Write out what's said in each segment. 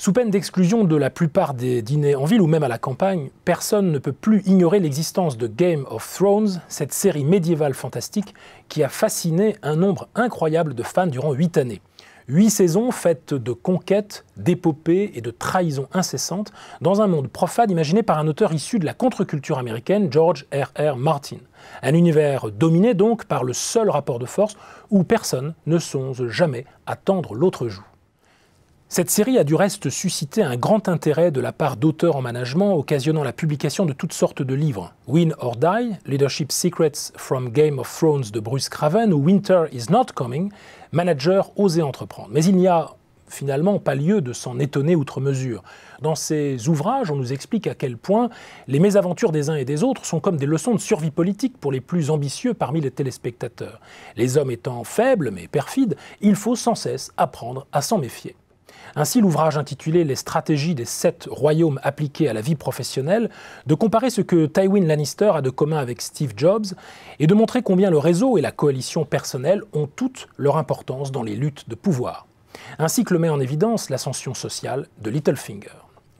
Sous peine d'exclusion de la plupart des dîners en ville ou même à la campagne, personne ne peut plus ignorer l'existence de Game of Thrones, cette série médiévale fantastique qui a fasciné un nombre incroyable de fans durant huit années. Huit saisons faites de conquêtes, d'épopées et de trahisons incessantes dans un monde profane imaginé par un auteur issu de la contre-culture américaine, George R. R. Martin. Un univers dominé donc par le seul rapport de force où personne ne songe jamais à tendre l'autre joue. Cette série a du reste suscité un grand intérêt de la part d'auteurs en management, occasionnant la publication de toutes sortes de livres. Win or Die, Leadership Secrets from Game of Thrones de Bruce Craven ou Winter is Not Coming, Manager Oser Entreprendre. Mais il n'y a finalement pas lieu de s'en étonner outre mesure. Dans ces ouvrages, on nous explique à quel point les mésaventures des uns et des autres sont comme des leçons de survie politique pour les plus ambitieux parmi les téléspectateurs. Les hommes étant faibles mais perfides, il faut sans cesse apprendre à s'en méfier. Ainsi, l'ouvrage intitulé Les stratégies des sept royaumes appliquées à la vie professionnelle, de comparer ce que Tywin Lannister a de commun avec Steve Jobs et de montrer combien le réseau et la coalition personnelle ont toute leur importance dans les luttes de pouvoir, ainsi que le met en évidence l'ascension sociale de Littlefinger.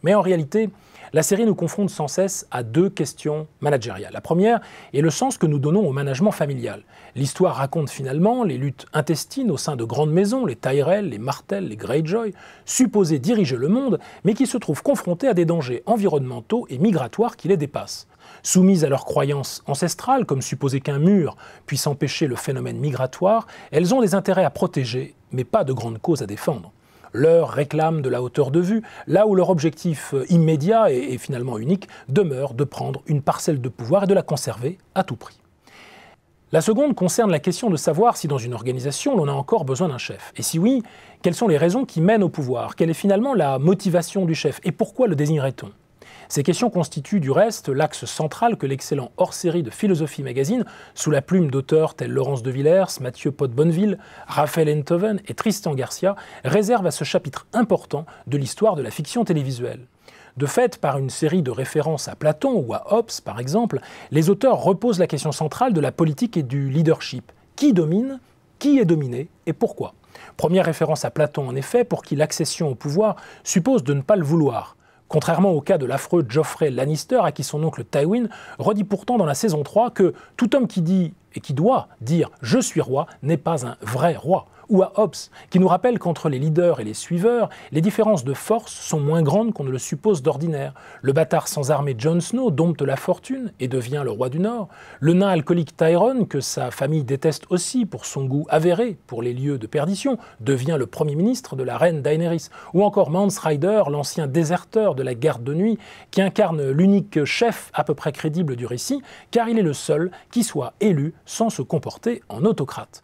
Mais en réalité, la série nous confronte sans cesse à deux questions managériales. La première est le sens que nous donnons au management familial. L'histoire raconte finalement les luttes intestines au sein de grandes maisons, les Tyrell, les Martel, les Greyjoy, supposés diriger le monde, mais qui se trouvent confrontés à des dangers environnementaux et migratoires qui les dépassent. Soumises à leurs croyances ancestrales, comme supposer qu'un mur puisse empêcher le phénomène migratoire, elles ont des intérêts à protéger, mais pas de grandes causes à défendre leur réclame de la hauteur de vue, là où leur objectif euh, immédiat et finalement unique demeure de prendre une parcelle de pouvoir et de la conserver à tout prix. La seconde concerne la question de savoir si dans une organisation l'on a encore besoin d'un chef. Et si oui, quelles sont les raisons qui mènent au pouvoir Quelle est finalement la motivation du chef Et pourquoi le désignerait-on ces questions constituent du reste l'axe central que l'excellent hors-série de Philosophie Magazine, sous la plume d'auteurs tels Laurence de Villers, Mathieu Pot-Bonneville, Raphaël Enthoven et Tristan Garcia, réserve à ce chapitre important de l'histoire de la fiction télévisuelle. De fait, par une série de références à Platon ou à Hobbes, par exemple, les auteurs reposent la question centrale de la politique et du leadership. Qui domine Qui est dominé Et pourquoi Première référence à Platon, en effet, pour qui l'accession au pouvoir suppose de ne pas le vouloir. Contrairement au cas de l'affreux Geoffrey Lannister, à qui son oncle Tywin redit pourtant dans la saison 3 que tout homme qui dit et qui doit dire je suis roi n'est pas un vrai roi ou à Hobbes, qui nous rappelle qu'entre les leaders et les suiveurs, les différences de force sont moins grandes qu'on ne le suppose d'ordinaire. Le bâtard sans armée Jon Snow dompte la fortune et devient le roi du Nord. Le nain alcoolique Tyrone, que sa famille déteste aussi pour son goût avéré pour les lieux de perdition, devient le premier ministre de la reine Daenerys. Ou encore Mance Rider, l'ancien déserteur de la garde de nuit, qui incarne l'unique chef à peu près crédible du récit, car il est le seul qui soit élu sans se comporter en autocrate.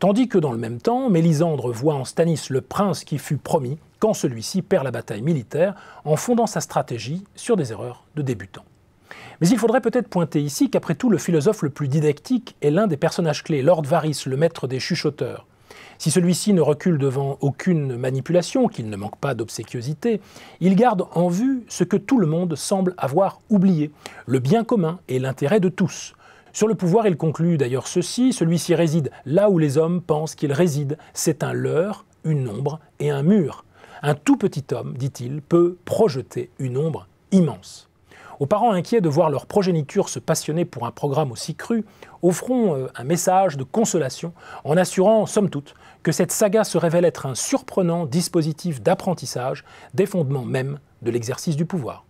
Tandis que dans le même temps, Mélisandre voit en Stanis le prince qui fut promis quand celui-ci perd la bataille militaire en fondant sa stratégie sur des erreurs de débutants. Mais il faudrait peut-être pointer ici qu'après tout, le philosophe le plus didactique est l'un des personnages clés, Lord Varys, le maître des chuchoteurs. Si celui-ci ne recule devant aucune manipulation, qu'il ne manque pas d'obséquiosité, il garde en vue ce que tout le monde semble avoir oublié, le bien commun et l'intérêt de tous. Sur le pouvoir, il conclut d'ailleurs ceci, celui-ci réside là où les hommes pensent qu'il réside, c'est un leurre, une ombre et un mur. Un tout petit homme, dit-il, peut projeter une ombre immense. Aux parents inquiets de voir leur progéniture se passionner pour un programme aussi cru, offrons euh, un message de consolation en assurant, somme toute, que cette saga se révèle être un surprenant dispositif d'apprentissage des fondements même de l'exercice du pouvoir.